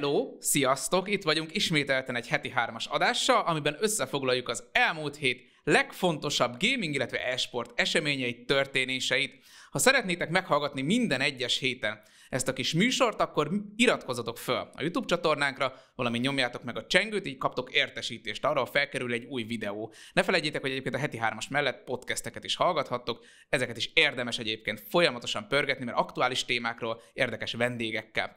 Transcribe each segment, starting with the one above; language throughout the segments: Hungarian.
Hello, sziasztok! Itt vagyunk ismételten egy heti hármas adással, amiben összefoglaljuk az elmúlt hét legfontosabb gaming, illetve esport eseményeit, történéseit. Ha szeretnétek meghallgatni minden egyes héten ezt a kis műsort, akkor iratkozatok föl a YouTube csatornánkra, valamint nyomjátok meg a csengőt, így kaptok értesítést arra, ha felkerül egy új videó. Ne felejtjétek, hogy egyébként a heti hármas mellett podcasteket is hallgathattok, ezeket is érdemes egyébként folyamatosan pörgetni, mert aktuális témákról érdekes vendégekkel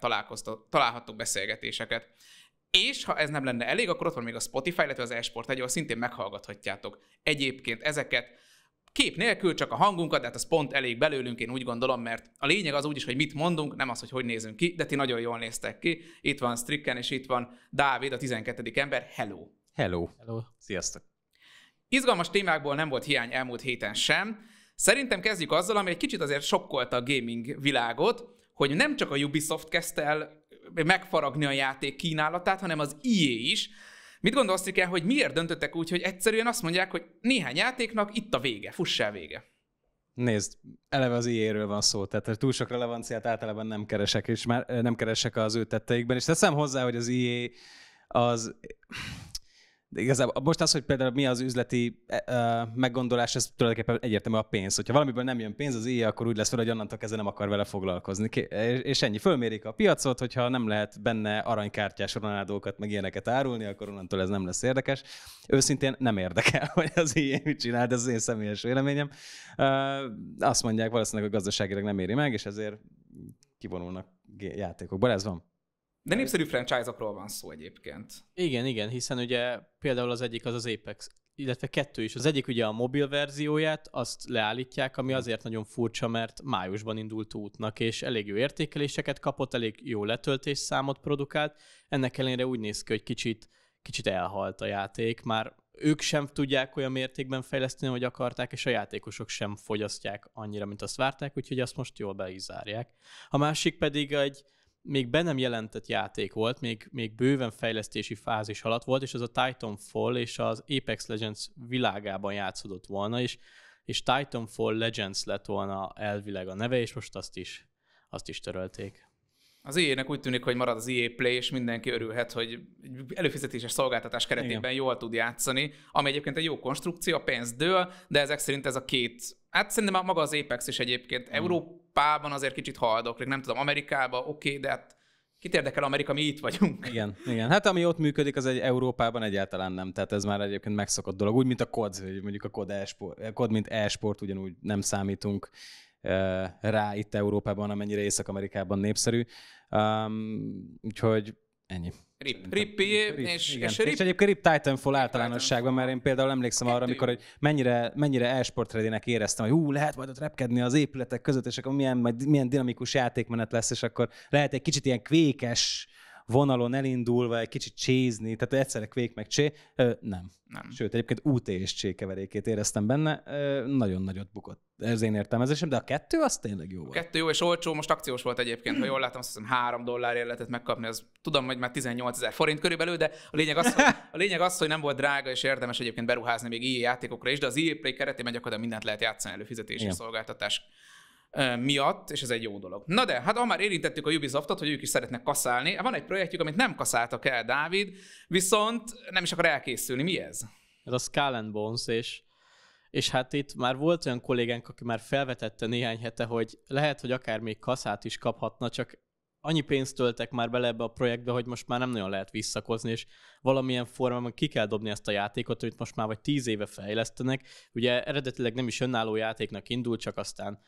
találhattok beszélgetéseket. És ha ez nem lenne elég, akkor ott van még a Spotify, illetve az eSport egy, ahol szintén meghallgathatjátok egyébként ezeket, Kép nélkül csak a hangunkat, de hát az pont elég belőlünk, én úgy gondolom, mert a lényeg az úgyis, hogy mit mondunk, nem az, hogy hogy nézünk ki, de ti nagyon jól néztek ki. Itt van Stricken, és itt van Dávid, a 12. ember. Hello! Hello! Hello. Sziasztok! Izgalmas témákból nem volt hiány elmúlt héten sem. Szerintem kezdjük azzal, ami egy kicsit azért sokkolta a gaming világot, hogy nem csak a Ubisoft kezdte el megfaragni a játék kínálatát, hanem az IE is, Mit gondolsz, el, hogy miért döntöttek úgy, hogy egyszerűen azt mondják, hogy néhány játéknak itt a vége, fuss el vége? Nézd, eleve az ilyéről van szó, tehát túl sok relevanciát általában nem keresek, és már nem keresek az ő tetteikben, és teszem hozzá, hogy az IE az igazából most az, hogy például mi az üzleti uh, meggondolás, ez tulajdonképpen egyértelmű a pénz. Hogyha valamiből nem jön pénz az éjjel, akkor úgy lesz fel, hogy onnantól kezdve nem akar vele foglalkozni. E, és ennyi. Fölmérik a piacot, hogyha nem lehet benne aranykártyás Ronaldókat, meg ilyeneket árulni, akkor onnantól ez nem lesz érdekes. Őszintén nem érdekel, hogy az ilyen mit csinál, de ez az én személyes véleményem. Uh, azt mondják, valószínűleg a gazdaságilag nem éri meg, és ezért kivonulnak játékokból. Ez van. De népszerű franchise-okról van szó egyébként. Igen, igen, hiszen ugye például az egyik az az Apex, illetve kettő is. Az egyik ugye a mobil verzióját, azt leállítják, ami azért nagyon furcsa, mert májusban indult útnak, és elég jó értékeléseket kapott, elég jó letöltés számot produkált. Ennek ellenére úgy néz ki, hogy kicsit, kicsit elhalt a játék, már ők sem tudják olyan mértékben fejleszteni, hogy akarták, és a játékosok sem fogyasztják annyira, mint azt várták, úgyhogy azt most jól beizárják. A másik pedig egy, még be nem jelentett játék volt, még, még bőven fejlesztési fázis alatt volt, és az a Titanfall és az Apex Legends világában játszódott volna, és, és Titanfall Legends lett volna elvileg a neve, és most azt is, azt is törölték. Az EA-nek úgy tűnik, hogy marad az EA Play, és mindenki örülhet, hogy előfizetéses szolgáltatás keretében Igen. jól tud játszani, ami egyébként egy jó konstrukció, a pénz dől, de ezek szerint ez a két, hát szerintem maga az Apex is egyébként hmm. Európa Európában azért kicsit haldoklik, nem tudom, Amerikában oké, okay, de hát kit érdekel Amerika, mi itt vagyunk. Igen, igen. Hát ami ott működik, az egy Európában egyáltalán nem. Tehát ez már egyébként megszokott dolog. Úgy, mint a COD, mondjuk a COD, e-sport, kod mint e-sport, ugyanúgy nem számítunk eh, rá itt Európában, amennyire Észak-Amerikában népszerű. Um, úgyhogy Ennyi. Rip, rip, és, igen. és, rip, és egyébként Rip Titanfall általánosságban, mert én például emlékszem arra, amikor hogy mennyire, mennyire e-sport éreztem, hogy hú, lehet majd ott repkedni az épületek között, és akkor milyen, majd, milyen dinamikus játékmenet lesz, és akkor lehet egy kicsit ilyen kvékes, vonalon elindulva, egy kicsit csézni, tehát egyszerre kvék meg csé, ö, nem. nem. Sőt, egyébként út és csé keverékét éreztem benne, nagyon nagyot bukott. Ez én értelmezésem, de a kettő az tényleg jó volt. A kettő jó és olcsó, most akciós volt egyébként, ha jól látom, azt hiszem 3 dollárért lehetett megkapni, az tudom, hogy már 18 ezer forint körülbelül, de a lényeg, az, hogy, a lényeg az, hogy nem volt drága és érdemes egyébként beruházni még ilyen játékokra is, de az EA Play keretében gyakorlatilag mindent lehet játszani előfizetési Igen. szolgáltatás miatt, és ez egy jó dolog. Na de, hát már érintettük a Ubisoftot, hogy ők is szeretnek kaszálni. Van egy projektjük, amit nem kaszáltak el, Dávid, viszont nem is akar elkészülni. Mi ez? Ez a Skull and Bones, és, és hát itt már volt olyan kollégánk, aki már felvetette néhány hete, hogy lehet, hogy akár még kaszát is kaphatna, csak annyi pénzt töltek már bele ebbe a projektbe, hogy most már nem nagyon lehet visszakozni, és valamilyen formában ki kell dobni ezt a játékot, amit most már vagy tíz éve fejlesztenek. Ugye eredetileg nem is önálló játéknak indul, csak aztán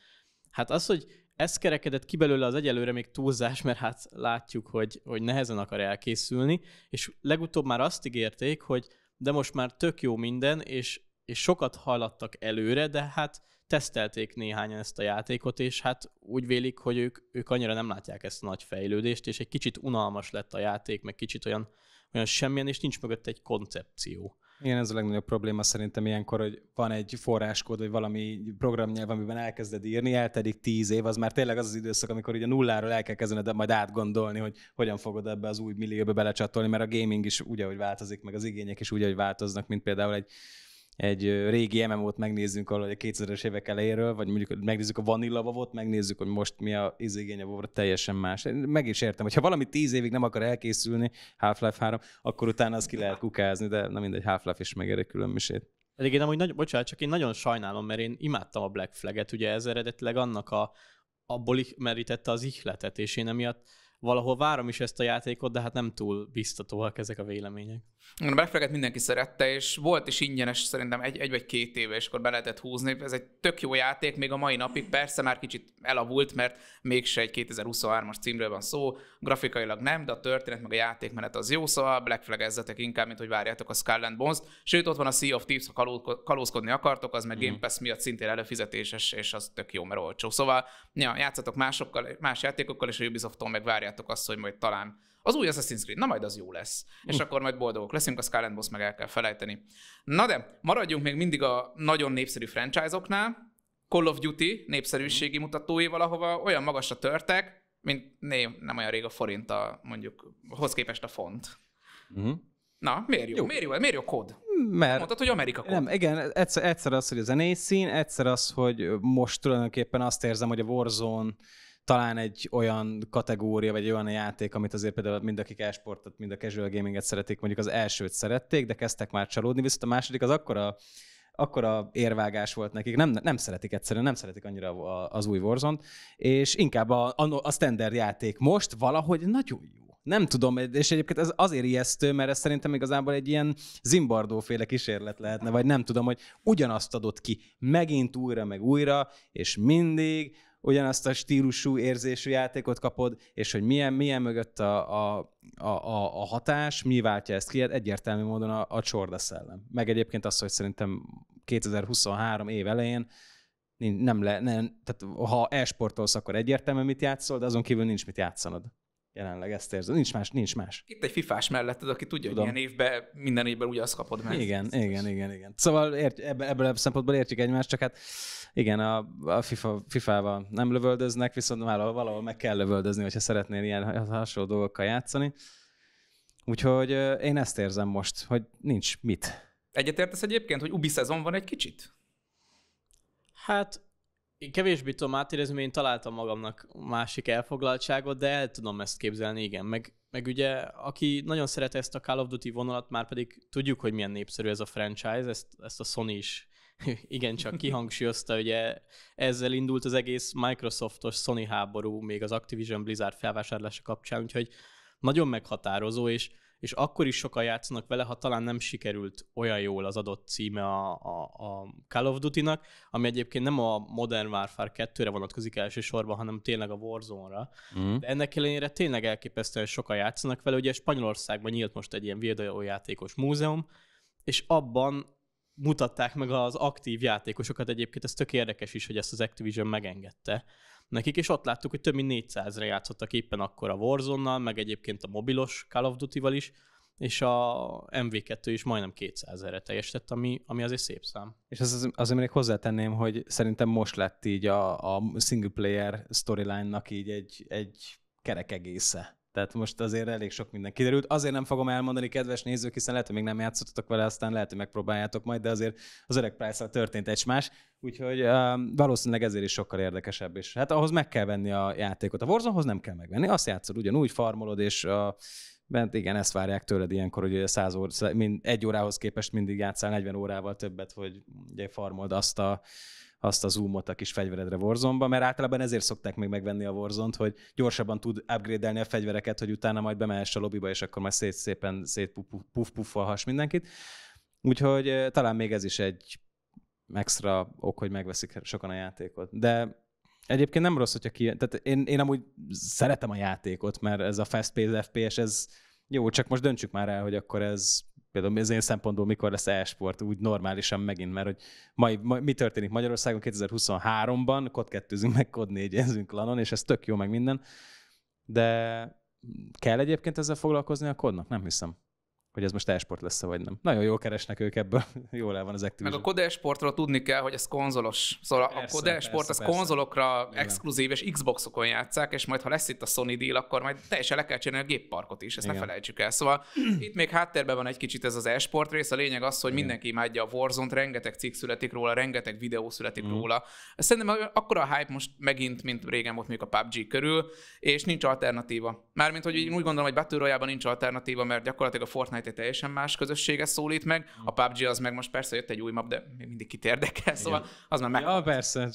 Hát az, hogy ez kerekedett ki belőle az egyelőre még túlzás, mert hát látjuk, hogy, hogy nehezen akar elkészülni, és legutóbb már azt ígérték, hogy de most már tök jó minden, és, és sokat hallattak előre, de hát tesztelték néhányan ezt a játékot, és hát úgy vélik, hogy ők, ők annyira nem látják ezt a nagy fejlődést, és egy kicsit unalmas lett a játék, meg kicsit olyan, olyan semmilyen, és nincs mögött egy koncepció. Igen, ez a legnagyobb probléma szerintem ilyenkor, hogy van egy forráskód, vagy valami programnyelv, amiben elkezded írni, eltedik tíz év, az már tényleg az az időszak, amikor ugye nulláról el kell kezdened majd átgondolni, hogy hogyan fogod ebbe az új millióba belecsatolni, mert a gaming is úgy, ahogy változik, meg az igények is úgy, ahogy változnak, mint például egy egy régi MMO-t megnézzünk arról, a 2000-es évek elejéről, vagy mondjuk megnézzük a Vanilla Vavot, megnézzük, hogy most mi a izigény a teljesen más. Meg is értem, hogyha valami tíz évig nem akar elkészülni, Half-Life 3, akkor utána azt ki lehet kukázni, de nem mindegy, Half-Life is megér egy külön misét. Pedig én amúgy, nagy, bocsánat, csak én nagyon sajnálom, mert én imádtam a Black Flag-et, ugye ez eredetileg annak a, abból merítette az ihletet, és én emiatt valahol várom is ezt a játékot, de hát nem túl biztatóak ezek a vélemények. A Black mindenki szerette, és volt is ingyenes szerintem egy, egy vagy két éve, és akkor be lehetett húzni. Ez egy tök jó játék, még a mai napig persze már kicsit elavult, mert mégse egy 2023-as címről van szó, grafikailag nem, de a történet meg a játékmenet az jó, szóval Black Flag inkább, mint hogy várjátok a Skull and Bones. Sőt, ott van a Sea of Thieves, ha kalózkodni akartok, az meg mhm. Game Pass miatt szintén előfizetéses, és az tök jó, mert olcsó. Szóval ja, játszatok másokkal, más játékokkal, és a Ubisoft-tól meg várjátok várjátok azt, hogy majd talán az új Assassin's Creed, na majd az jó lesz. Mm. És hm. akkor majd boldogok leszünk, a Skull and Boss meg el kell felejteni. Na de, maradjunk még mindig a nagyon népszerű franchise-oknál. Call of Duty népszerűségi hm. mutatói valahova olyan magasra törtek, mint né, nem olyan rég a forint a, mondjuk, hoz képest a font. Mm. Na, miért jó? jó. Miért jó? Miért jó kód? Mert Mondtad, hogy Amerika kód. Nem, igen, egyszer, egyszer az, hogy a zenész szín, egyszer az, hogy most tulajdonképpen azt érzem, hogy a Warzone talán egy olyan kategória, vagy olyan játék, amit azért például mind akik esportot, mind a casual gaminget szeretik, mondjuk az elsőt szerették, de kezdtek már csalódni, viszont a második az akkora akkora érvágás volt nekik, nem, nem szeretik egyszerűen, nem szeretik annyira az új warzone és inkább a, a, a standard játék most valahogy nagyon jó. Nem tudom, és egyébként ez azért ijesztő, mert ez szerintem igazából egy ilyen zimbardóféle kísérlet lehetne, vagy nem tudom, hogy ugyanazt adott ki megint újra, meg újra, és mindig ugyanazt a stílusú érzésű játékot kapod, és hogy milyen, milyen mögött a, a, a, a hatás, mi váltja ezt ki, hát egyértelmű módon a, a csorda szellem. Meg egyébként az, hogy szerintem 2023 év elején nem le, nem, tehát ha elsportolsz, akkor egyértelmű, mit játszol, de azon kívül nincs mit játszanod. Jelenleg ezt érzem. Nincs más, nincs más. Itt egy fifás melletted, aki tudja, Tudom. hogy ilyen évben, minden évben ugyanazt kapod meg. Igen, ezt, igen, igen, igen. Szóval ért, ebből, ebből a szempontból értjük egymást, csak hát igen, a, a FIFA, FIFA-val nem lövöldöznek, viszont valahol, valahol meg kell lövöldözni, hogyha szeretnél ilyen hasonló dolgokkal játszani. Úgyhogy én ezt érzem most, hogy nincs mit. Egyetértesz egyébként, hogy ubi szezon van egy kicsit? Hát én kevésbé tudom átérezni, mert én találtam magamnak másik elfoglaltságot, de el tudom ezt képzelni, igen. Meg, meg ugye, aki nagyon szeret ezt a Call of Duty vonalat, már pedig tudjuk, hogy milyen népszerű ez a franchise, ezt, ezt a Sony is igen, csak kihangsúlyozta, ugye ezzel indult az egész Microsoftos Sony háború még az Activision Blizzard felvásárlása kapcsán, úgyhogy nagyon meghatározó, és és akkor is sokan játszanak vele, ha talán nem sikerült olyan jól az adott címe a, a, a Call of Duty-nak, ami egyébként nem a Modern Warfare 2-re vonatkozik elsősorban, hanem tényleg a Warzone-ra. Mm. De ennek ellenére tényleg elképesztően sokan játszanak vele. Ugye Spanyolországban nyílt most egy ilyen videójátékos múzeum, és abban mutatták meg az aktív játékosokat, egyébként ez tök érdekes is, hogy ezt az Activision megengedte, nekik, és ott láttuk, hogy több mint 400 re játszottak éppen akkor a warzone meg egyébként a mobilos Call of Duty-val is, és a MV2 is majdnem 200 re teljesített, ami, ami azért szép szám. És az, az, azért még hozzátenném, hogy szerintem most lett így a, a single player storyline-nak így egy, egy kerek egésze. Tehát most azért elég sok minden kiderült. Azért nem fogom elmondani, kedves nézők, hiszen lehet, hogy még nem játszottatok vele, aztán lehet, hogy megpróbáljátok majd, de azért az öreg price történt egy más. Úgyhogy um, valószínűleg ezért is sokkal érdekesebb. És hát ahhoz meg kell venni a játékot. A Warzonehoz nem kell megvenni, azt játszod ugyanúgy, farmolod, és a, bent igen, ezt várják tőled ilyenkor, hogy száz óra, mind, egy órához képest mindig játszál 40 órával többet, hogy ugye farmold azt a azt a zoomot a kis fegyveredre warzone mert általában ezért szokták még megvenni a warzone hogy gyorsabban tud upgrade a fegyvereket, hogy utána majd bemehess a lobbyba, és akkor már szét szépen szétpuff has mindenkit. Úgyhogy talán még ez is egy extra ok, hogy megveszik sokan a játékot. De egyébként nem rossz, hogyha ki... Tehát én, én amúgy szeretem a játékot, mert ez a fast-paced FPS, ez jó, csak most döntsük már el, hogy akkor ez például az én szempontból mikor lesz e-sport úgy normálisan megint, mert hogy mai, mai, mi történik Magyarországon 2023-ban, kod 2 meg kod 4 lanon, és ez tök jó meg minden, de kell egyébként ezzel foglalkozni a kodnak? Nem hiszem hogy ez most e-sport lesz vagy nem. Nagyon jól keresnek ők ebből, jól el van az Activision. Meg a Kod e-sportról tudni kell, hogy ez konzolos. Szóval persze, a Kod e-sport az persze. konzolokra Igen. exkluzív, és Xboxokon játszák, és majd ha lesz itt a Sony deal, akkor majd teljesen le kell csinálni a gépparkot is, ezt Igen. ne felejtsük el. Szóval itt még háttérben van egy kicsit ez az e-sport rész, a lényeg az, hogy Igen. mindenki imádja a Warzone-t, rengeteg cikk születik róla, rengeteg videó születik mm. róla. Szerintem akkor a hype most megint, mint régen volt még a PUBG körül, és nincs alternatíva. Mármint, hogy úgy gondolom, hogy Battle nincs alternatíva, mert gyakorlatilag a Fortnite mert egy teljesen más közösséget szólít meg. A hmm. PUBG az meg most persze jött egy új map, de még mindig kit érdekel, szóval az már meg. Ja, persze.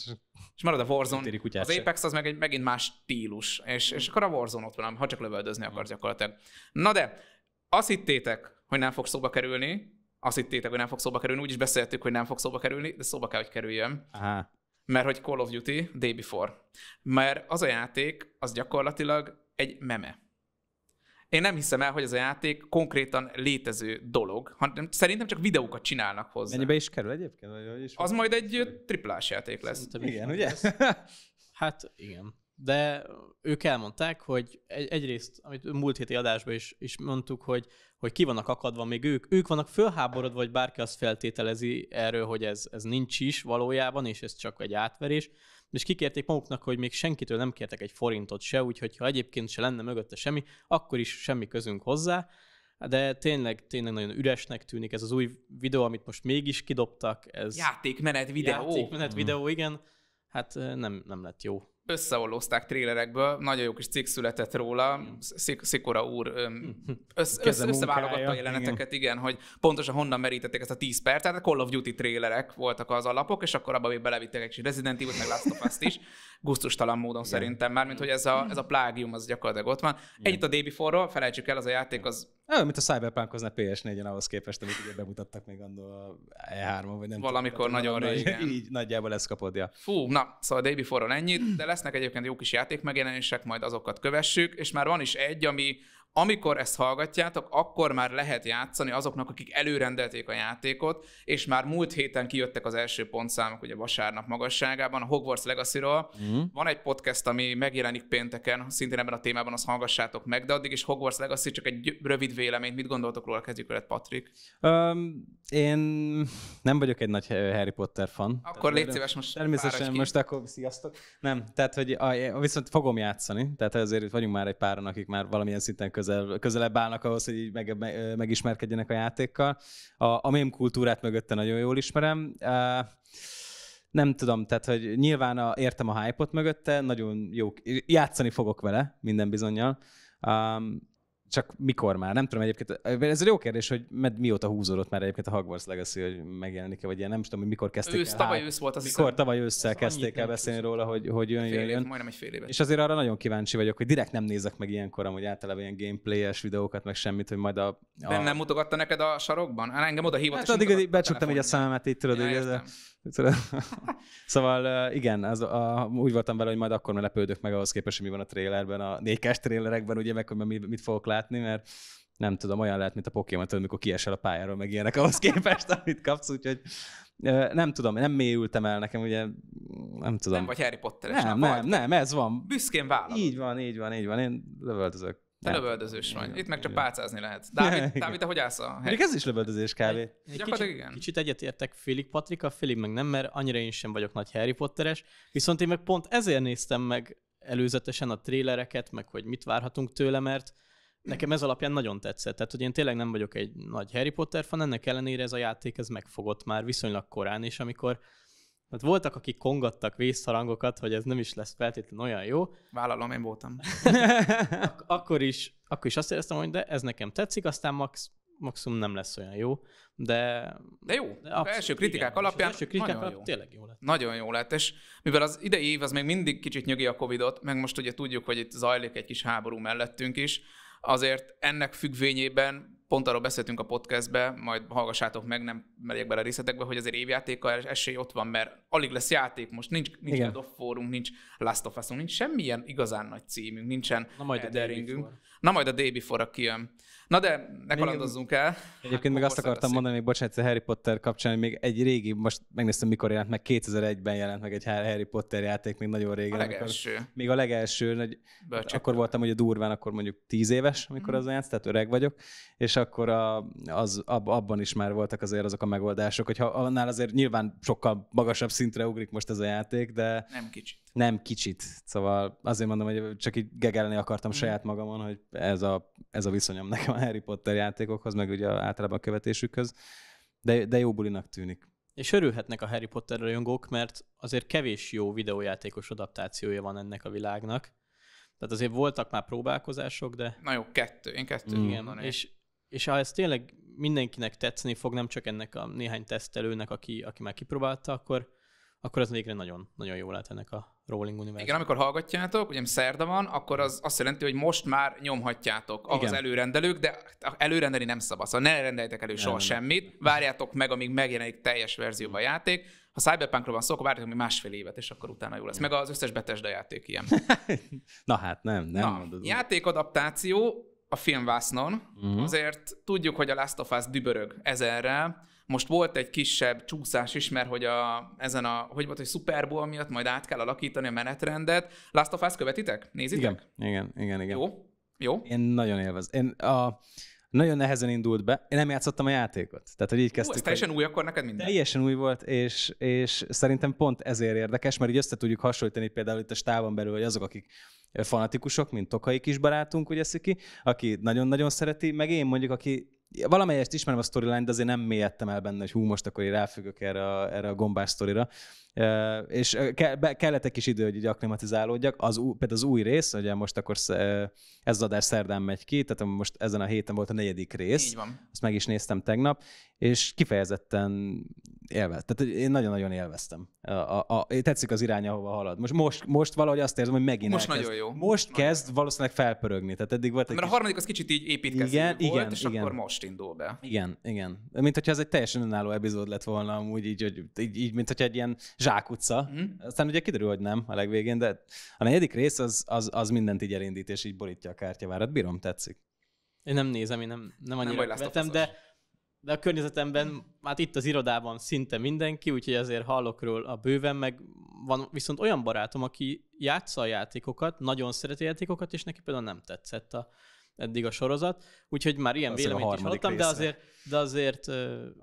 És marad a Warzone. Az Apex az meg egy megint más stílus, és, és akkor a Warzone ott van, ha csak lövöldözni akarsz hmm. gyakorlatilag. Na de, azt hittétek, hogy nem fog szóba kerülni, azt hittétek, hogy nem fog szóba kerülni, úgy is beszéltük, hogy nem fog szóba kerülni, de szóba kell, hogy kerüljön. Aha. Mert hogy Call of Duty Day Before. Mert az a játék, az gyakorlatilag egy meme. Én nem hiszem el, hogy ez a játék konkrétan létező dolog, hanem szerintem csak videókat csinálnak hozzá. Mennyibe is kerül egyébként? Vagy is az majd egy triplás játék lesz. Szerintem igen, ugye? Lesz. Hát igen. De ők elmondták, hogy egy, egyrészt, amit múlt héti adásban is, is mondtuk, hogy, hogy ki vannak akadva még ők, ők vannak fölháborodva, vagy bárki azt feltételezi erről, hogy ez, ez nincs is valójában, és ez csak egy átverés és kikérték maguknak, hogy még senkitől nem kértek egy forintot se, úgyhogy ha egyébként se lenne mögötte semmi, akkor is semmi közünk hozzá. De tényleg, tényleg nagyon üresnek tűnik ez az új videó, amit most mégis kidobtak. Ez játékmenet videó. Játékmenet mm. videó, igen. Hát nem, nem lett jó összeolózták trélerekből, nagyon jó kis cikk született róla, Szik- Szikora úr össz- össze- összeválogatta a jeleneteket, igen. igen, hogy pontosan honnan merítették ezt a 10 percet, a Call of Duty trélerek voltak az alapok, és akkor abba még belevittek egy Resident evil meg Last of Us-t is, gusztustalan módon igen. szerintem, mármint hogy ez a, ez a plágium az gyakorlatilag ott van. Egyet a Day Before-ról, felejtsük el, az a játék az nem, mint a Cyberpunk hozna PS4-en ahhoz képest, amit ugye bemutattak még annó a E3-on, vagy nem Valamikor tudom, nagyon régen. Így nagyjából ezt kapod, ja. Fú, na, szóval a Day Before-on ennyit, de lesznek egyébként jó kis játék megjelenések, majd azokat kövessük, és már van is egy, ami amikor ezt hallgatjátok, akkor már lehet játszani azoknak, akik előrendelték a játékot, és már múlt héten kijöttek az első pontszámok, ugye vasárnap magasságában, a Hogwarts Legacy-ról. Mm. Van egy podcast, ami megjelenik pénteken, szintén ebben a témában, azt hallgassátok meg, de addig is Hogwarts Legacy, csak egy rövid véleményt. Mit gondoltok róla? Kezdjük veled, Patrik. Um, én nem vagyok egy nagy Harry Potter fan. Akkor légy szíves most. Természetesen most akkor sziasztok. Nem, tehát hogy a, viszont fogom játszani, tehát azért vagyunk már egy páran, akik már valamilyen szinten közel, közelebb állnak ahhoz, hogy meg, megismerkedjenek a játékkal. A, a mém kultúrát mögötte nagyon jól ismerem. nem tudom, tehát hogy nyilván a, értem a hype-ot mögötte, nagyon jó, játszani fogok vele minden bizonyal. Csak mikor már? Nem tudom egyébként. Ez egy jó kérdés, hogy med, mióta húzódott már egyébként a Hogwarts Legacy, hogy megjelenik-e, vagy ilyen. Nem tudom, hogy mikor kezdték ősz, el. Tavaly hát, ősz volt az Mikor hiszem, tavaly ősszel kezdték el beszélni róla, hogy, hogy jön, fél jön, év, jön. Majdnem egy fél évet. És azért arra nagyon kíváncsi vagyok, hogy direkt nem nézek meg ilyenkor, hogy általában ilyen gameplay-es videókat, meg semmit, hogy majd a... a... Nem, nem mutogatta neked a sarokban? Hát engem oda hívott. Hát addig becsuktam egy a szememet, így tudod, ja, hogy ez szóval igen, az, a, úgy voltam vele, hogy majd akkor ne lepődök meg ahhoz képest, hogy mi van a trailerben, a nékes trailerekben, ugye meg, hogy mit, fogok látni, mert nem tudom, olyan lehet, mint a Pokémon, amikor kiesel a pályáról, meg ilyenek ahhoz képest, amit kapsz, úgyhogy nem tudom, nem mélyültem el nekem, ugye nem tudom. Nem vagy Harry Potter. Nem, nem, nem, ez van. Büszkén vállalod. Így van, így van, így van, én lövöldözök. Te lövöldözős vagy. Itt meg csak pálcázni lehet. Dávid, Dávid te hogy állsz a hely? Még ez is lövöldözés kávé. Kicsit, igen. kicsit egyetértek félig Patrika, félig meg nem, mert annyira én sem vagyok nagy Harry Potteres, viszont én meg pont ezért néztem meg előzetesen a trélereket, meg hogy mit várhatunk tőle, mert nekem ez alapján nagyon tetszett. Tehát, hogy én tényleg nem vagyok egy nagy Harry Potter fan, ennek ellenére ez a játék ez megfogott már viszonylag korán, és amikor mert hát voltak, akik kongattak vészharangokat, hogy ez nem is lesz feltétlenül olyan jó. Vállalom, én voltam. Ak- akkor, is, akkor is azt éreztem, hogy de ez nekem tetszik, aztán max, maximum nem lesz olyan jó, de... De jó, de abszolút, első kritikák igen, alapján első kritikák nagyon alap, jó. tényleg jó lett. Nagyon jó lett, és mivel az idei év az még mindig kicsit nyögi a Covidot, meg most ugye tudjuk, hogy itt zajlik egy kis háború mellettünk is, Azért ennek függvényében pont arról beszéltünk a podcastbe, majd hallgassátok meg, nem megyek bele részletekbe, hogy azért évjátéka esély ott van, mert alig lesz játék most, nincs, nincs God of Forum, nincs Last of us nincs semmilyen igazán nagy címünk, nincsen Na majd a Day Na majd a Day before ra kijön. Na de, ne kalandozzunk el. Egyébként meg azt akartam mondani, még bocsánat, a Harry Potter kapcsán, még egy régi, most megnéztem, mikor jelent meg, 2001-ben jelent meg egy Harry Potter játék, még nagyon régen. A legelső. Amikor, még a legelső, nagy, akkor voltam ugye durván, akkor mondjuk 10 éves, amikor mm. az játsz, tehát öreg vagyok, és akkor a, az, ab, abban is már voltak azért azok a megoldások, hogyha annál azért nyilván sokkal magasabb szintre ugrik most ez a játék, de... Nem kicsit. Nem kicsit, szóval azért mondom, hogy csak így gegelni akartam mm. saját magamon, hogy ez a, ez a viszonyom nekem a Harry Potter játékokhoz, meg ugye általában a követésükhöz, de, de jó bulinak tűnik. És örülhetnek a Harry Potter rajongók, mert azért kevés jó videójátékos adaptációja van ennek a világnak. Tehát azért voltak már próbálkozások, de... Na jó, kettő. Én kettő. Mm. Igen, és, és ha ez tényleg mindenkinek tetszeni fog, nem csak ennek a néhány tesztelőnek, aki, aki már kipróbálta, akkor akkor az végre nagyon, nagyon jó lehet ennek a Rolling Univerzum. Igen, amikor hallgatjátok, ugye szerda van, akkor az azt jelenti, hogy most már nyomhatjátok az Igen. előrendelők, de előrendelni nem szabad, szóval ne rendeljetek elő soha semmit, várjátok meg, amíg megjelenik teljes verzióban a hmm. játék, ha Cyberpunkról van szó, akkor várjátok még másfél évet, és akkor utána jó lesz. Meg az összes Bethesda játék ilyen. Na hát nem, nem Na, mondod. Játékadaptáció a filmvásznon. Uh-huh. Azért tudjuk, hogy a Last of Us dübörög ezerrel, most volt egy kisebb csúszás is, mert hogy a, ezen a, hogy volt, hogy Super Bowl miatt majd át kell alakítani a menetrendet. Last of Us követitek? Nézitek? Igen, igen, igen. igen. Jó? Jó? Én nagyon élvez. Én a, nagyon nehezen indult be. Én nem játszottam a játékot. Tehát, hogy így kezdtük. Ú, ez teljesen új, akkor neked minden. Teljesen új volt, és, és szerintem pont ezért érdekes, mert így össze tudjuk hasonlítani például itt a stávon belül, hogy azok, akik fanatikusok, mint Tokai kis barátunk, ugye Sziki, aki nagyon-nagyon szereti, meg én mondjuk, aki valamelyest ismerem a storyline, de azért nem mélyedtem el benne, hogy hú, most akkor én ráfüggök erre a, erre a gombás sztorira. és ke, be, kellett egy kis idő, hogy így akklimatizálódjak. Az, új, például az új rész, ugye most akkor ez az adás szerdán megy ki, tehát most ezen a héten volt a negyedik rész. Így van. Azt meg is néztem tegnap, és kifejezetten élveztem. Tehát én nagyon-nagyon élveztem. A, a, a, tetszik az irány, ahova halad. Most, most, most valahogy azt érzem, hogy megint Most elkezd. nagyon jó. Most most kezd valószínűleg felpörögni. Tehát eddig volt egy Mert kis... a harmadik az kicsit így építkezik. igen, volt, igen, és igen. akkor most most indul be. Igen, igen. Mint hogyha ez egy teljesen önálló epizód lett volna amúgy, így, hogy, így, így mint hogyha egy ilyen zsákutca. Mm. Aztán ugye kiderül, hogy nem a legvégén, de a negyedik rész az, az, az mindent így elindít, és így borítja a kártyavárat. Hát bírom, tetszik. Én nem nézem, én nem, nem annyira nem követem, de, de a környezetemben, hát itt az irodában szinte mindenki, úgyhogy azért hallok róla a bőven, meg van viszont olyan barátom, aki játsza a játékokat, nagyon szereti a játékokat, és neki például nem tetszett a eddig a sorozat, úgyhogy már ilyen azért véleményt is hallottam, de azért, de azért uh,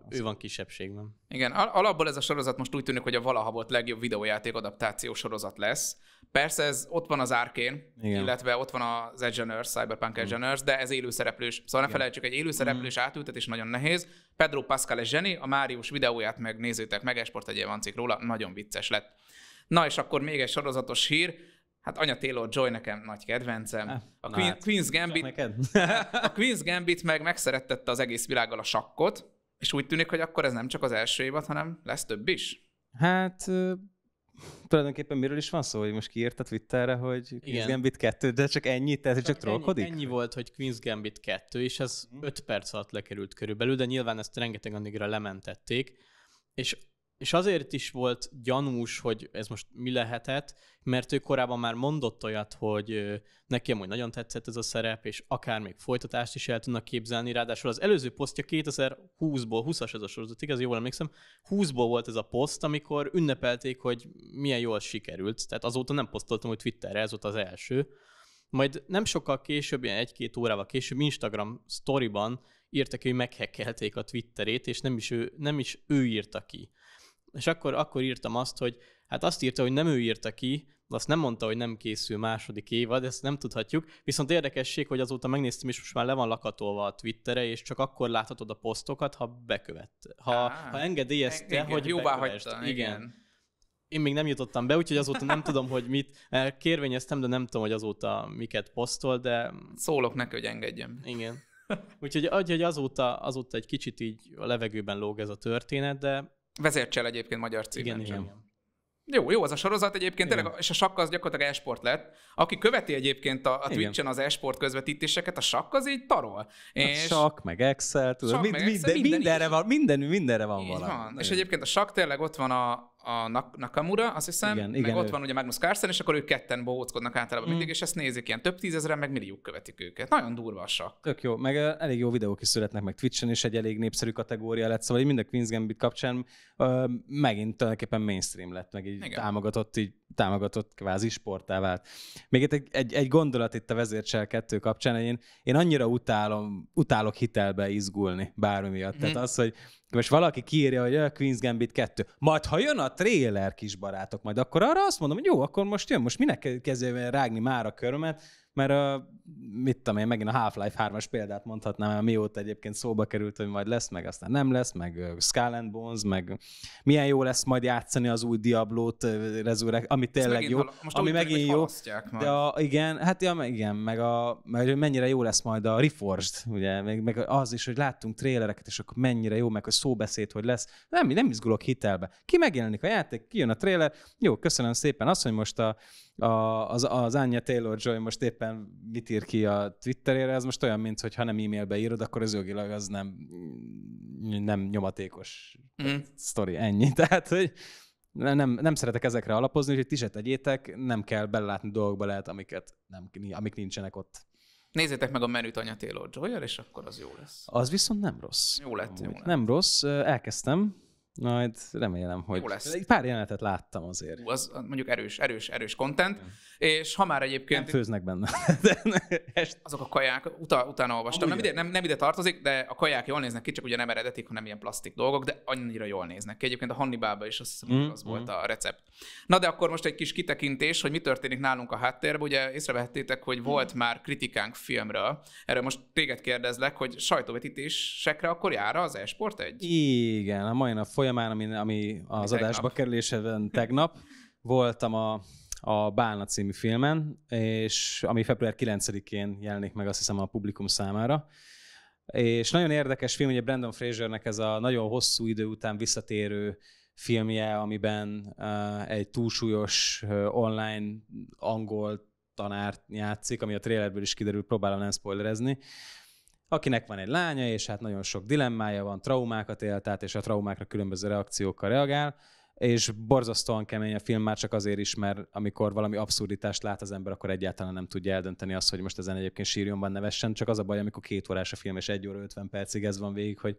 ő van kisebbségben. Igen, al- alapból ez a sorozat most úgy tűnik, hogy a valaha volt legjobb videójáték adaptáció sorozat lesz. Persze ez ott van az Arkén, illetve ott van az Edgeners, Cyberpunk Edgeners, mm. de ez élőszereplős. Szóval ne felejtsük, egy élőszereplős mm. átültetés nagyon nehéz. Pedro Pascal és Zseni, a Márius videóját megnézzétek meg, Esport egyéb van cikk róla, nagyon vicces lett. Na és akkor még egy sorozatos hír, Hát Anya Taylor Joy nekem nagy kedvencem. Eh, a Queen, hát, Queen's Gambit, neked. a Queen's Gambit meg megszerettette az egész világgal a sakkot, és úgy tűnik, hogy akkor ez nem csak az első évad, hanem lesz több is. Hát tulajdonképpen miről is van szó, hogy most kiírta Twitterre, hogy Queen's Igen. Gambit 2, de csak ennyi, tehát csak, csak trollkodik? Ennyi, ennyi volt, hogy Queen's Gambit 2, és ez 5 mhm. perc alatt lekerült körülbelül, de nyilván ezt rengeteg annigra lementették, és és azért is volt gyanús, hogy ez most mi lehetett, mert ő korábban már mondott olyat, hogy neki amúgy nagyon tetszett ez a szerep, és akár még folytatást is el tudnak képzelni, ráadásul az előző posztja 2020-ból, 20-as ez a sorozat, igaz, jól emlékszem, 20-ból volt ez a poszt, amikor ünnepelték, hogy milyen jól sikerült, tehát azóta nem posztoltam, hogy Twitterre, ez volt az első. Majd nem sokkal később, ilyen egy-két órával később Instagram storyban írtak, hogy meghekkelték a Twitterét, és nem is ő, nem is ő írta ki és akkor, akkor írtam azt, hogy hát azt írta, hogy nem ő írta ki, azt nem mondta, hogy nem készül második évad, ezt nem tudhatjuk. Viszont érdekesség, hogy azóta megnéztem, és most már le van lakatolva a Twitterre, és csak akkor láthatod a posztokat, ha bekövet. Ha, Á, ha engedélyezte, enged, hogy jóvá hagyta, igen. igen. Én még nem jutottam be, úgyhogy azóta nem tudom, hogy mit. Kérvényeztem, de nem tudom, hogy azóta miket posztol, de... Szólok neki, hogy engedjem. Igen. Úgyhogy hogy azóta, azóta egy kicsit így a levegőben lóg ez a történet, de Vezércsel egyébként magyar címen. Igen, igen. Jó, jó az a sorozat egyébként, tényleg, és a sakk az gyakorlatilag esport lett. Aki követi egyébként a, a Twitch-en az esport közvetítéseket, a sakk az így tarol. Hát és... A sakk, meg Excel, tudod, mind, minden, minden, mindenre, van, minden, mindenre van valami. Van. És egyébként a sakk tényleg ott van a, a Nakamura, azt hiszem, igen, meg igen, ott ő. van ugye Magnus Carlsen, és akkor ők ketten bohóckodnak általában mm. mindig, és ezt nézik, ilyen több tízezeren, meg milliók követik őket. Nagyon durva a sak. Tök jó, meg eh, elég jó videók is születnek meg Twitch-en, és egy elég népszerű kategória lett, szóval így mind a Queen's Gambit kapcsán ö, megint tulajdonképpen mainstream lett, meg így igen. támogatott így támogatott kvázi sportá vált. Még itt egy, egy, egy gondolat itt a vezércsel kettő kapcsán, hogy én, én annyira utálom, utálok hitelbe izgulni bármi miatt. Mm. Tehát mhm. az, hogy most valaki kiírja, hogy a Queen's Gambit 2. Majd ha jön a trailer, kis barátok, majd akkor arra azt mondom, hogy jó, akkor most jön, most minek kezdjél rágni már a körömet, mert mit tudom én, megint a Half-Life 3-as példát mondhatnám, mert mióta egyébként szóba került, hogy majd lesz, meg aztán nem lesz, meg Skull and Bones, meg milyen jó lesz majd játszani az új Diablót, Resurrect, ami tényleg jó, Most ami megint jó, de a, igen, hát ja, igen, meg, a, meg mennyire jó lesz majd a Reforged, ugye, meg, meg az is, hogy láttunk trélereket, és akkor mennyire jó, meg a szóbeszéd, hogy lesz. Nem, nem izgulok hitelbe. Ki megjelenik a játék, kijön a tréler, jó, köszönöm szépen azt, hogy most a a, az, az Anya Taylor-Joy most éppen mit ír ki a Twitterére, ez most olyan, mint hogy ha nem e-mailbe írod, akkor az jogilag az nem, nem nyomatékos mm. sztori, ennyi. Tehát, hogy nem, nem szeretek ezekre alapozni, hogy ti se tegyétek, nem kell belátni dolgokba lehet, amiket nem, amik nincsenek ott. Nézzétek meg a menüt Anya Taylor joy és akkor az jó lesz. Az viszont nem rossz. Jó lett, jó lett. Nem rossz, elkezdtem, hát remélem, hogy Jó lesz. pár jelenetet láttam azért. Hú, az mondjuk erős, erős, erős content, és ha már egyébként... Nem főznek benne. azok a kaják, uta, utána olvastam, nem ide, nem, nem ide tartozik, de a kaják jól néznek ki, csak ugye nem eredetik, hanem ilyen plastik dolgok, de annyira jól néznek ki. Egyébként a Hannibalba is az, mm, az mm. volt a recept. Na de akkor most egy kis kitekintés, hogy mi történik nálunk a háttérben. Ugye észrevehettétek, hogy volt mm. már kritikánk filmről. Erről most téged kérdezlek, hogy sajtóvetítésekre akkor jár az e-sport egy? Igen, a mai nap folyam folyamán, ami, ami az tegnap. adásba kerülésében tegnap, voltam a, a Bálna című filmen, és ami február 9-én jelenik meg azt hiszem a publikum számára. És nagyon érdekes film, ugye Brandon Frasernek ez a nagyon hosszú idő után visszatérő filmje, amiben uh, egy túlsúlyos uh, online angol tanárt játszik, ami a trailerből is kiderül, próbálom nem spoilerezni akinek van egy lánya, és hát nagyon sok dilemmája van, traumákat élt át, és a traumákra különböző reakciókkal reagál, és borzasztóan kemény a film már csak azért is, mert amikor valami abszurditást lát az ember, akkor egyáltalán nem tudja eldönteni azt, hogy most ezen egyébként sírjon, van nevessen, csak az a baj, amikor két órás a film, és egy óra 50 percig ez van végig, hogy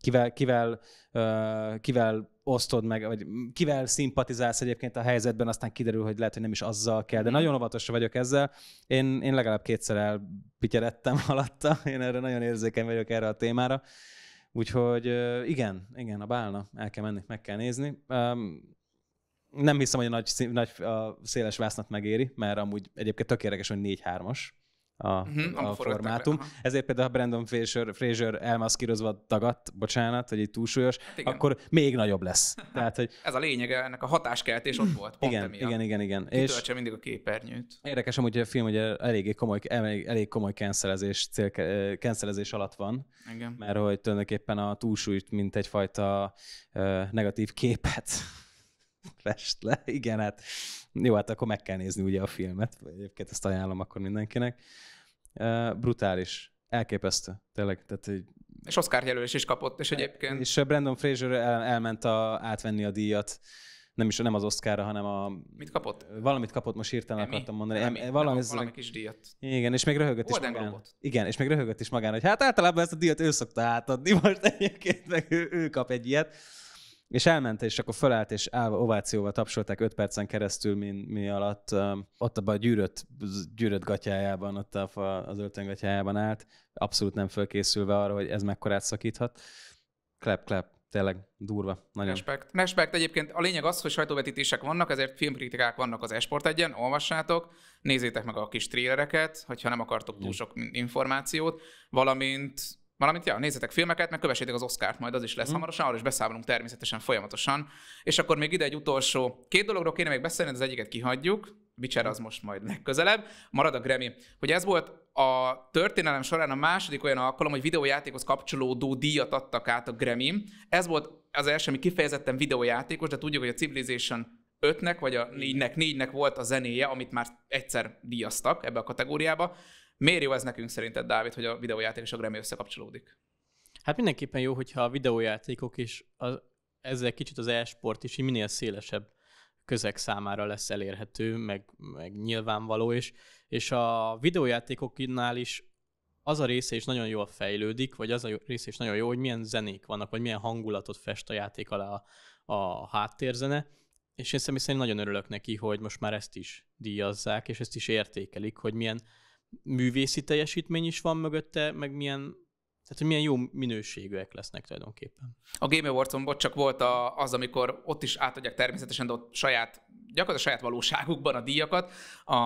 kivel, kivel, uh, kivel osztod meg, vagy kivel szimpatizálsz egyébként a helyzetben, aztán kiderül, hogy lehet, hogy nem is azzal kell. De nagyon óvatos vagyok ezzel. Én, én legalább kétszer elpityerettem alatta, én erre nagyon érzékeny vagyok erre a témára. Úgyhogy uh, igen, igen, a bálna, el kell menni, meg kell nézni. Um, nem hiszem, hogy a nagy, nagy a széles vásznat megéri, mert amúgy egyébként tökéletes, hogy 4-3-as a, uh-huh, a formátum. Be, Ezért például, ha Brandon Fraser, Fraser elmaszkírozva tagadt, bocsánat, hogy itt túlsúlyos, hát akkor még nagyobb lesz. Tehát, hogy... Ez a lényege, ennek a hatáskeltés ott volt, pont igen, emiatt. Igen, igen, igen. Kitöltse és mindig a képernyőt. Érdekes, amúgy a film ugye elég komoly, elég, elég komoly cancelezés, cél, eh, cancelezés alatt van, igen. mert hogy tulajdonképpen a túlsúlyt, mint egyfajta eh, negatív képet fest le. Igen, hát jó, hát akkor meg kell nézni ugye a filmet, egyébként ezt ajánlom akkor mindenkinek. Uh, brutális. Elképesztő. Tényleg. Tehát, hogy és Oscar jelölés is kapott, és egyébként... És Brandon Fraser el, elment a, átvenni a díjat, nem is nem az Oscarra, hanem a... Mit kapott? Valamit kapott, most hirtelen Emmy. akartam mondani. Emmy. Em, valami, valami kis díjat. Igen, és még röhögött Golden is magán. Globot. Igen, és még röhögött is magán, hogy hát általában ezt a díjat ő szokta átadni, most egyébként meg ő, ő kap egy ilyet. És elment, és akkor fölállt, és áll, ovációval tapsolták 5 percen keresztül, mi, mi alatt ott abban a gyűrött, gyűrött gatyájában, ott a, az öltönygatyájában állt, abszolút nem fölkészülve arra, hogy ez mekkorát szakíthat. klep klep, tényleg durva. Nagyon. Respekt. Respekt. Egyébként a lényeg az, hogy sajtóvetítések vannak, ezért filmkritikák vannak az Esport egyen, olvassátok, nézzétek meg a kis trélereket, hogyha nem akartok túl sok információt, valamint Valamint, ja, nézzetek filmeket, meg kövessétek az Oscárt, majd az is lesz mm. hamarosan, arról is beszámolunk természetesen folyamatosan. És akkor még ide egy utolsó, két dologról kéne még beszélni, az egyiket kihagyjuk, Bicser az most majd legközelebb, marad a Grammy. Hogy ez volt a történelem során a második olyan alkalom, hogy videójátékhoz kapcsolódó díjat adtak át a Grammy. Ez volt az első, ami kifejezetten videójátékos, de tudjuk, hogy a Civilization 5-nek, vagy a 4-nek, 4-nek volt a zenéje, amit már egyszer díjaztak ebbe a kategóriába. Miért jó ez nekünk szerinted, Dávid, hogy a videójáték és a Grammy összekapcsolódik? Hát mindenképpen jó, hogyha a videójátékok és az ezzel kicsit az e-sport is minél szélesebb közeg számára lesz elérhető, meg, meg nyilvánvaló, és, és a videójátékoknál is az a része is nagyon jól fejlődik, vagy az a része is nagyon jó, hogy milyen zenék vannak, vagy milyen hangulatot fest a játék alá a, a háttérzene, és én személy szerint nagyon örülök neki, hogy most már ezt is díjazzák, és ezt is értékelik, hogy milyen művészi teljesítmény is van mögötte, meg milyen tehát, hogy milyen jó minőségűek lesznek tulajdonképpen. A Game Awards-on csak volt a, az, amikor ott is átadják természetesen, de ott saját, gyakorlatilag saját valóságukban a díjakat a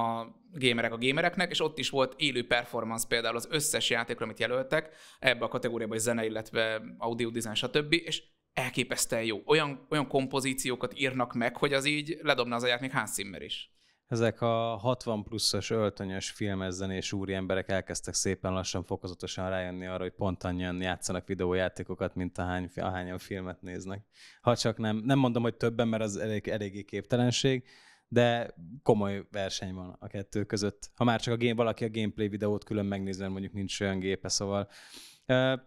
gémerek a gémereknek, és ott is volt élő performance például az összes játékra, amit jelöltek, ebbe a kategóriába is zene, illetve audio design, stb. És elképesztően jó. Olyan, olyan kompozíciókat írnak meg, hogy az így ledobna az agyát még házszimmer is ezek a 60 pluszos öltönyös és úri emberek elkezdtek szépen lassan fokozatosan rájönni arra, hogy pont annyian játszanak videójátékokat, mint ahány, ahányan filmet néznek. Ha csak nem, nem mondom, hogy többen, mert az elég, eléggé képtelenség, de komoly verseny van a kettő között. Ha már csak a game, valaki a gameplay videót külön megnézve, mondjuk nincs olyan gépe, szóval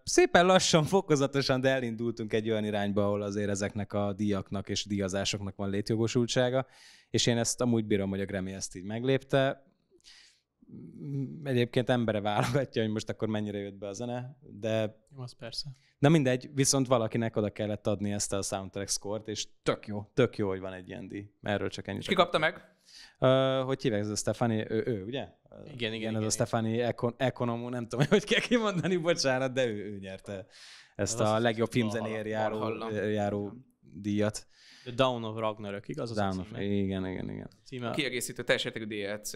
Szépen lassan, fokozatosan, de elindultunk egy olyan irányba, ahol azért ezeknek a díjaknak és díjazásoknak van létjogosultsága, és én ezt amúgy bírom, hogy a Grammy ezt így meglépte. Mm, egyébként embere válogatja, hogy most akkor mennyire jött be a zene, de... Az persze. Na mindegy, viszont valakinek oda kellett adni ezt a soundtrack score és tök jó, tök jó, hogy van egy ilyen díj. Erről csak ennyit. És ki kapta meg? Uh, hogy hívják ez a Stefani, ő, ő ugye? Igen, igen, Ez igen, a Stefani Econ, nem tudom, hogy kell kimondani, bocsánat, de ő, ő nyerte ezt az a legjobb filmzenéért járó, járó díjat. The Down of Ragnarök, igaz? Az Down of, igen, igen, igen. Címe... Kiegészítő teljes értékű DLC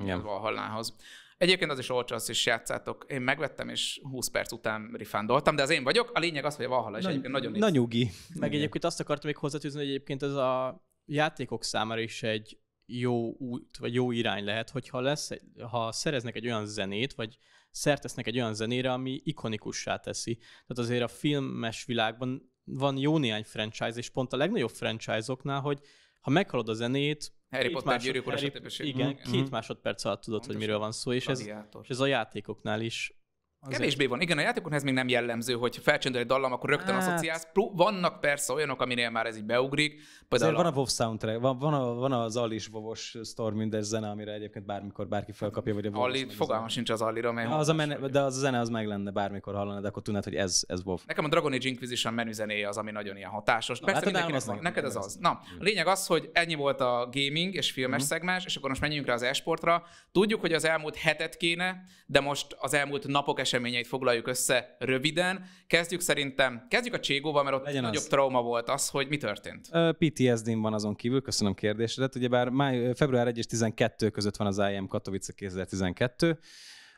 igen. Valhallához. Egyébként az is olcsó, azt is játszátok. Én megvettem, és 20 perc után rifándoltam, de az én vagyok. A lényeg az, hogy a Valhalla is egyébként nagyon Na nyugi. Meg igen. egyébként azt akartam még hozzátűzni, hogy egyébként ez a játékok számára is egy jó út, vagy jó irány lehet, hogyha lesz, ha szereznek egy olyan zenét, vagy szertesznek egy olyan zenére, ami ikonikussá teszi. Tehát azért a filmes világban van jó néhány franchise, és pont a legnagyobb franchise-oknál, hogy ha meghallod a zenét, Harry Potter másod, gyűrűk Harry, Igen, mm-hmm. két másodperc alatt tudod, Pontos, hogy miről van szó, és ez, és ez a játékoknál is Azért. Kevésbé van. Igen, a játékon ez még nem jellemző, hogy felcsendül egy dallam, akkor rögtön hát... asszociálsz. Vannak persze olyanok, aminél már ez így beugrik. Például a... van a WoW soundtrack, van, van, a, van az Alis Vovos mindez zene, amire egyébként bármikor bárki felkapja, vagy a Ali, fogalmam sincs az Alira, mert... Az a menne, de az a zene az meg lenne, bármikor hallanod, akkor tudnád, hogy ez, ez WoW. Nekem a Dragon Age Inquisition menü zenéje az, ami nagyon ilyen hatásos. Na, persze hát az Neked ez az. Na, a lényeg az, hogy ennyi volt a gaming és filmes uh-huh. szegmens, és akkor most menjünk rá az esportra. Tudjuk, hogy az elmúlt hetet kéne, de most az elmúlt napok esetében eseményeit foglaljuk össze röviden. Kezdjük szerintem, kezdjük a Cségóval, mert ott Legyen nagyobb az. trauma volt az, hogy mi történt. PTSD-n van azon kívül, köszönöm kérdésedet. Ugyebár máj, február 1 és 12 között van az IM Katowice 2012.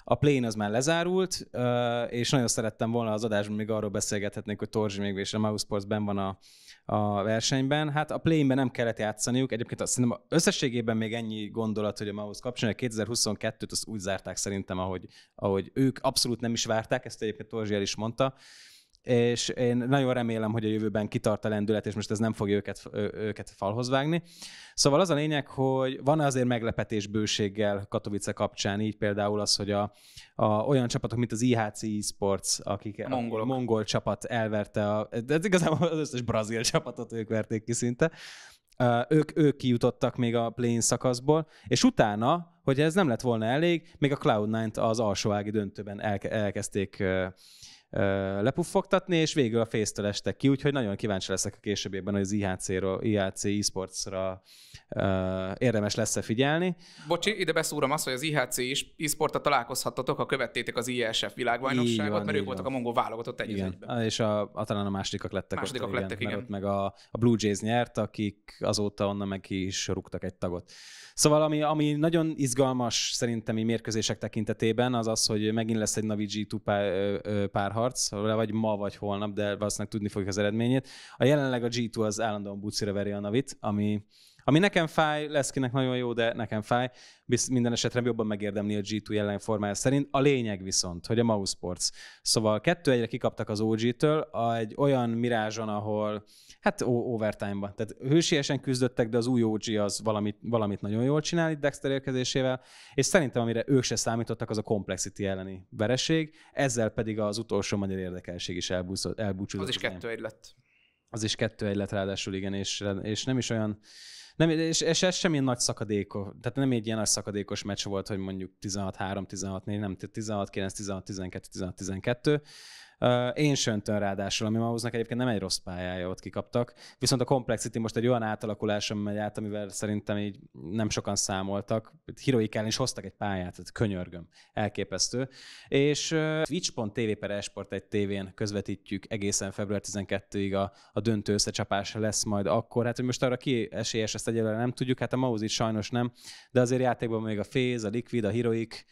A plén az már lezárult, és nagyon szerettem volna az adásban még arról beszélgethetnék hogy Torzsi még és a Mausports ben van a a versenyben. Hát a play nem kellett játszaniuk, egyébként azt szerintem összességében még ennyi gondolat, hogy a Mahoz kapcsolatban 2022-t azt úgy zárták szerintem, ahogy, ahogy ők abszolút nem is várták, ezt egyébként Torzsiel is mondta, és én nagyon remélem, hogy a jövőben kitart a lendület, és most ez nem fogja őket, őket falhoz vágni. Szóval az a lényeg, hogy van azért meglepetés bőséggel Katowice kapcsán, így például az, hogy a, a olyan csapatok, mint az IHC Esports, akik a a mongol csapat elverte, a, de igazából az összes brazil csapatot ők verték ki szinte, ők, ők kijutottak még a play szakaszból, és utána hogy ez nem lett volna elég, még a Cloud9-t az alsóági döntőben elke- elkezdték lepuffogtatni, és végül a fésztől estek ki, úgyhogy nagyon kíváncsi leszek a későbbiekben, hogy az IHC-ról, IHC eSports-ra érdemes lesz-e figyelni. Bocsi, ide beszúrom azt, hogy az IHC eSport-ra találkozhattatok, ha követtétek az ISF e világbajnokságot, van, mert ők voltak a mongol válogatott egy igen. És a, a, talán a másodikak lettek másodikak ott, lettek, igen, igen. Ott meg a, a Blue Jays nyert, akik azóta onnan meg ki is rúgtak egy tagot. Szóval ami, ami nagyon izgalmas szerintem így mérkőzések tekintetében, az az, hogy megint lesz egy Navigi pár párharc, vagy ma, vagy holnap, de valószínűleg tudni fogjuk az eredményét. A jelenleg a G2 az állandóan bucira veri a navit, ami ami nekem fáj, lesz kinek nagyon jó, de nekem fáj. Bizt minden esetre jobban megérdemli a G2 jelen formája szerint. A lényeg viszont, hogy a Mouse Sports. Szóval kettő egyre kikaptak az OG-től, egy olyan mirázson, ahol hát overtime-ban. Tehát hősiesen küzdöttek, de az új OG az valamit, valamit nagyon jól csinál itt Dexter érkezésével, és szerintem amire ők se számítottak, az a Complexity elleni vereség, ezzel pedig az utolsó magyar érdekelség is elbúcsúzott. Az is kettő egy lett. Az is kettő egy lett ráadásul, igen, és, és nem is olyan nem, és, és ez sem nagy szakadékos, tehát nem egy ilyen nagy szakadékos meccs volt, hogy mondjuk 16-3, 16-4, nem, 16-9, 16-12, 16-12, én Sönten ráadásul, ami ahhoznak egyébként nem egy rossz pályája, ott kikaptak. Viszont a Complexity most egy olyan átalakuláson megy át, amivel szerintem így nem sokan számoltak. ellen is hoztak egy pályát, tehát könyörgöm, elképesztő. És twitch.tv per esport egy tévén közvetítjük egészen február 12-ig a, a döntő összecsapás lesz majd akkor. Hát, hogy most arra ki esélyes, ezt egyelőre nem tudjuk, hát a Mouse sajnos nem, de azért játékban még a Féz, a Liquid, a Heroic,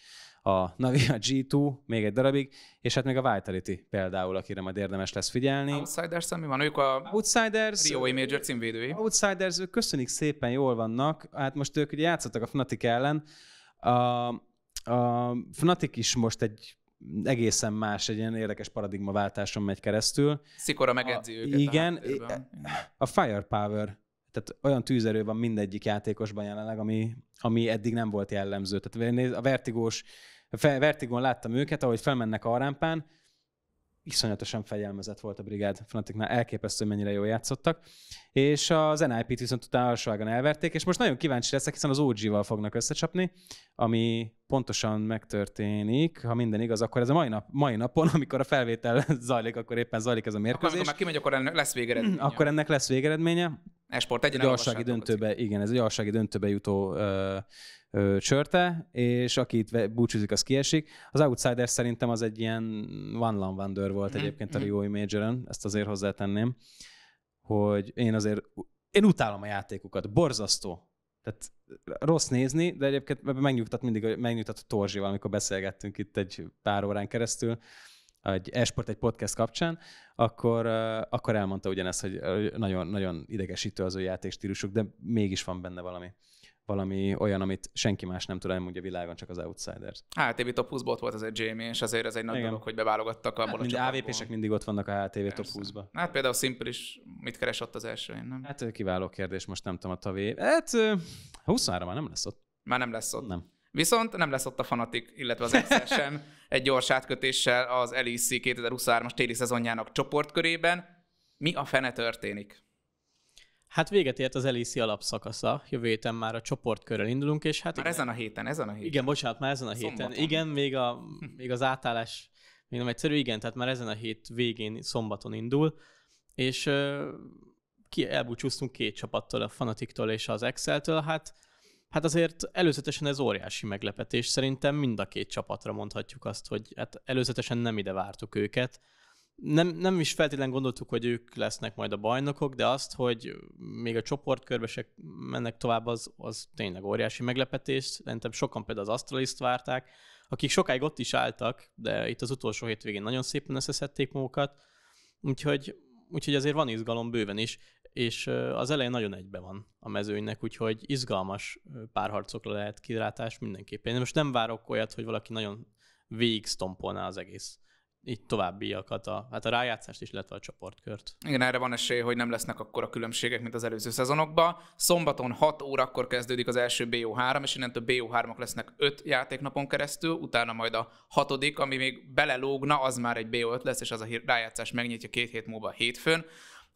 a Navia G2 még egy darabig, és hát még a Vitality például, akire majd érdemes lesz figyelni. Outsiders, mi van? Ők a Outsiders, Rio Major címvédői. Outsiders, ők köszönik szépen, jól vannak. Hát most ők ugye játszottak a Fnatic ellen. A, a Fnatic is most egy egészen más, egy ilyen érdekes paradigmaváltáson megy keresztül. Szikora megedzi a, őket. Igen. A, e, a Firepower tehát olyan tűzerő van mindegyik játékosban jelenleg, ami, ami eddig nem volt jellemző. Tehát a vertigós Vertigon láttam őket, ahogy felmennek a rámpán, iszonyatosan fegyelmezett volt a brigád Fnaticnál, elképesztő, hogy mennyire jól játszottak. És az NIP-t viszont utána alsóágan elverték, és most nagyon kíváncsi leszek, hiszen az OG-val fognak összecsapni, ami pontosan megtörténik, ha minden igaz, akkor ez a mai, nap, mai napon, amikor a felvétel zajlik, akkor éppen zajlik ez a mérkőzés. Akkor, amikor már kimegy, akkor ennek lesz végeredménye. Akkor ennek lesz végeredménye. Esport egy döntőbe, igen, ez egy alsági döntőbe jutó uh, ö, csörte, és aki itt búcsúzik, az kiesik. Az Outsider szerintem az egy ilyen one long wonder volt mm-hmm. egyébként a mhm. Rio Majoron, ezt azért hozzátenném, hogy én azért, én utálom a játékokat, borzasztó. Tehát rossz nézni, de egyébként megnyugtat mindig, megnyugtat a Torzsival, amikor beszélgettünk itt egy pár órán keresztül, egy esport, egy podcast kapcsán, akkor, akkor elmondta ugyanezt, hogy nagyon, nagyon idegesítő az ő játékstílusuk, de mégis van benne valami valami olyan, amit senki más nem tud elmondja a világon, csak az Outsiders. HTV Top 20 bot volt az egy Jamie, és azért ez egy nagy Igen. dolog, hogy beválogattak hát abból hát, a csapatból. AVP-sek mindig ott vannak a HTV Top 20-ba. Hát például Simple is mit keres ott az én, nem? Hát kiváló kérdés, most nem tudom a tavé. Hát 23 már nem lesz ott. Már nem lesz ott. Nem. Viszont nem lesz ott a fanatik, illetve az Excel sem egy gyors átkötéssel az LEC 2023-as téli szezonjának csoportkörében. Mi a fene történik? Hát véget ért az Elisi alapszakasza, jövő héten már a csoportkörrel indulunk, és hát... Már igen, ezen a héten, ezen a héten. Igen, bocsánat, már ezen a Szombaton. héten. Igen, még, a, hm. még az átállás még nem egyszerű, igen, tehát már ezen a hét végén szombaton indul, és ki elbúcsúztunk két csapattól, a Fanatiktól és az Excel-től, hát, hát azért előzetesen ez óriási meglepetés, szerintem mind a két csapatra mondhatjuk azt, hogy hát előzetesen nem ide vártuk őket, nem, nem is feltétlenül gondoltuk, hogy ők lesznek majd a bajnokok, de azt, hogy még a csoportkörbesek mennek tovább, az, az tényleg óriási meglepetés. Szerintem sokan például az Astraliszt várták, akik sokáig ott is álltak, de itt az utolsó hétvégén nagyon szépen összeszedték magukat, úgyhogy, úgyhogy azért van izgalom bőven is, és az elején nagyon egybe van a mezőnynek, úgyhogy izgalmas párharcokra lehet kirátás mindenképpen. Én most nem várok olyat, hogy valaki nagyon végig az egész így továbbiakat, a, hát a rájátszást is, illetve a csoportkört. Igen, erre van esély, hogy nem lesznek akkora különbségek, mint az előző szezonokban. Szombaton 6 órakor kezdődik az első BO3, és innentől BO3-ak lesznek 5 játéknapon keresztül, utána majd a hatodik, ami még belelógna, az már egy BO5 lesz, és az a rájátszás megnyitja két hét múlva hétfőn.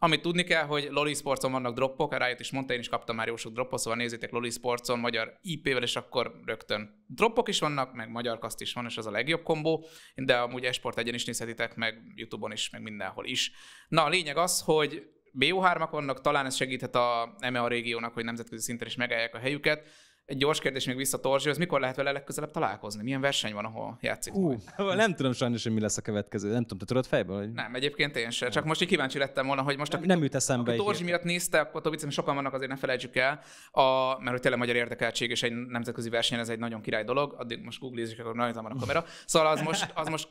Amit tudni kell, hogy Loli Sportson vannak droppok, a is mondta, én is kaptam már jó sok droppot, szóval nézzétek Loli Sportson magyar IP-vel, és akkor rögtön droppok is vannak, meg magyar kaszt is van, és az a legjobb kombó, de amúgy Esport egyen is nézhetitek, meg YouTube-on is, meg mindenhol is. Na, a lényeg az, hogy BO3-ak vannak, talán ez segíthet a MEA régiónak, hogy nemzetközi szinten is megállják a helyüket, egy gyors kérdés még vissza az mikor lehet vele legközelebb találkozni? Milyen verseny van, ahol játszik? Hú, majd? nem tudom sajnos, hogy mi lesz a következő. Nem tudom, te tudod fejből? Hogy... Nem, egyébként én sem. Csak most így kíváncsi lettem volna, hogy most. Nem, jut eszembe. Ha Torzsi miatt nézte, akkor a viccem sokan vannak, azért ne felejtsük el, a, mert hogy tényleg magyar érdekeltség és egy nemzetközi verseny, ez egy nagyon király dolog. Addig most googlizik, akkor nagyon van a kamera. Szóval az most, az most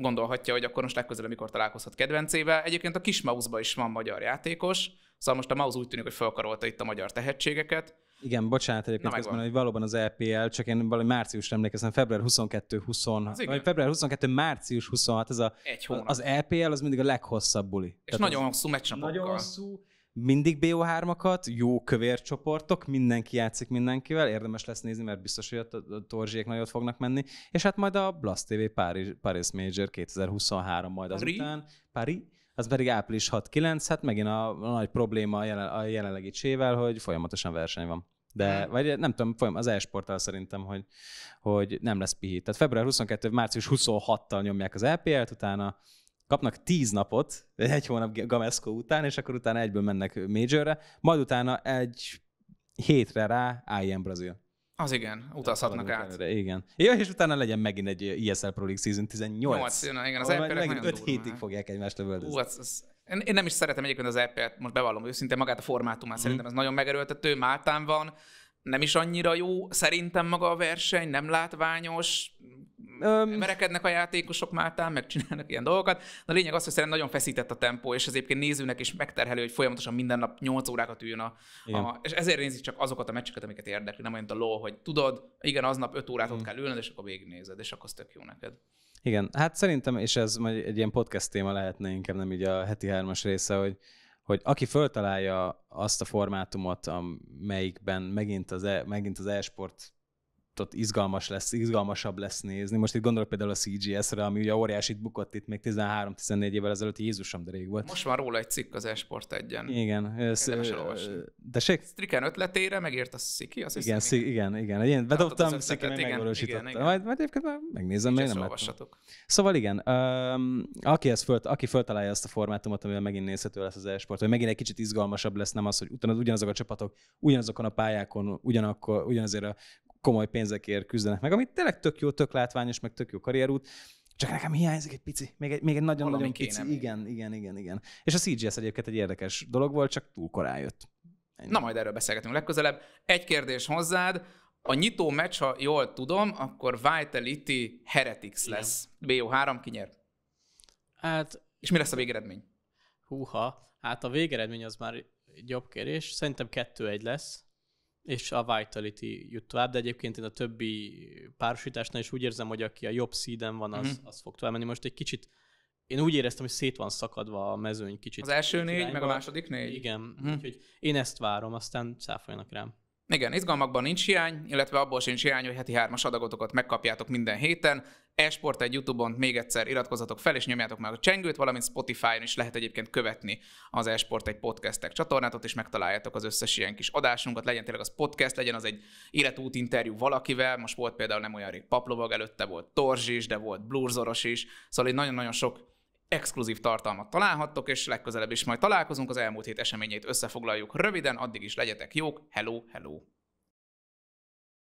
gondolhatja, hogy akkor most legközelebb mikor találkozhat kedvencével. Egyébként a Kismausba is van magyar játékos, szóval most a Mouse úgy tűnik, hogy felkarolta itt a magyar tehetségeket igen, bocsánat, egyébként közben, hogy valóban az EPL, csak én valami március emlékeztem, február 22 20 vagy február 22 március 26, ez a, Egy hónap. az EPL az mindig a leghosszabb buli. És Tehát nagyon hosszú meccsnapokkal. Nagyon hosszú, mindig BO3-akat, jó kövér csoportok, mindenki játszik mindenkivel, érdemes lesz nézni, mert biztos, hogy a torzsiek nagyot fognak menni, és hát majd a Blast TV Paris, Paris Major 2023 majd azután, Paris, az pedig április 6-9, hát megint a, a nagy probléma a, jelenlegi csével, hogy folyamatosan verseny van. De, vagy nem tudom, folyam, az e-sporttal szerintem, hogy, hogy nem lesz pihi. Tehát február 22 március 26-tal nyomják az e lpl t utána kapnak 10 napot, egy hónap Gamesco után, és akkor utána egyből mennek majorre, majd utána egy hétre rá IM Brazil. Az igen, utazhatnak át. Előre, igen. Ja, és utána legyen megint egy ESL Pro League Season 18. 8, na, igen, az epr megint 5 hétig fogják egymást lövöldözni. Ú, az, az, én nem is szeretem egyébként az EP-t, most bevallom őszintén, magát a formátumát mm. szerintem ez nagyon megerőltető, Máltán van, nem is annyira jó, szerintem maga a verseny, nem látványos, Öm... Merekednek a játékosok mátán, meg csinálnak ilyen dolgokat. De a lényeg az, hogy szerintem nagyon feszített a tempó, és ez egyébként nézőnek is megterhelő, hogy folyamatosan minden nap 8 órákat üljön a, a és ezért nézik csak azokat a meccseket, amiket érdekli, nem olyan a ló, hogy tudod, igen, aznap 5 órát ott mm. kell ülnöd, és akkor végignézed, és akkor az tök jó neked. Igen, hát szerintem, és ez majd egy ilyen podcast téma lehetne inkább, nem így a heti hármas része, hogy, hogy aki föltalálja azt a formátumot, amelyikben megint az, e, megint az e-sport ott, izgalmas lesz, izgalmasabb lesz nézni. Most itt gondolok például a CGS-re, ami ugye óriásit bukott itt még 13-14 évvel ezelőtt, Jézusom, de rég volt. Most már róla egy cikk az Esport egyen. Igen. de se... Striken ötletére megért a Sziki, azt igen, hiszem. Igen, igen, igen. Bedobtam, Sziki meg megvalósította. Igen, Majd, majd egyébként megnézem, mert nem olvassatok. Szóval igen, um, aki, ezt föl, aki föltalálja ezt a formátumot, amivel megint nézhető lesz az esport, hogy megint egy kicsit izgalmasabb lesz, nem az, hogy utána ugyanazok a csapatok ugyanazokon a pályákon, ugyanakkor, ugyanazért a komoly pénzekért küzdenek meg, amit tényleg tök jó, tök látványos, meg tök jó karrierút, csak nekem hiányzik egy pici, még egy, még egy nagyon-nagyon pici. Még. Igen, igen, igen, igen. És a CGS egyébként egy érdekes dolog volt, csak túl korán jött. Ennyi. Na majd erről beszélgetünk legközelebb. Egy kérdés hozzád. A nyitó meccs, ha jól tudom, akkor Vitality Heretics igen. lesz. BO3 kinyer. Hát... És mi lesz a végeredmény? Húha, hát a végeredmény az már jobb kérés. Szerintem 2-1 lesz és a Vitality jut tovább, de egyébként én a többi párosításnál is úgy érzem, hogy aki a jobb szíden van, az, mm-hmm. az fog tovább menni. Most egy kicsit én úgy éreztem, hogy szét van szakadva a mezőny kicsit. Az első négy, irányba. meg a második négy? Igen, mm-hmm. úgyhogy én ezt várom, aztán száfoljanak rám. Igen, izgalmakban nincs hiány, illetve abból sincs hiány, hogy heti hármas adagotokat megkapjátok minden héten. Esport egy YouTube-on még egyszer iratkozatok fel, és nyomjátok meg a csengőt, valamint Spotify-on is lehet egyébként követni az Esport egy podcastek csatornátot, és megtaláljátok az összes ilyen kis adásunkat, legyen tényleg az podcast, legyen az egy életút interjú valakivel, most volt például nem olyan rég Paplovag, előtte volt Torzs is, de volt Blurzoros is, szóval nagyon-nagyon sok exkluzív tartalmat találhattok, és legközelebb is majd találkozunk, az elmúlt hét eseményét összefoglaljuk röviden, addig is legyetek jók, hello, hello!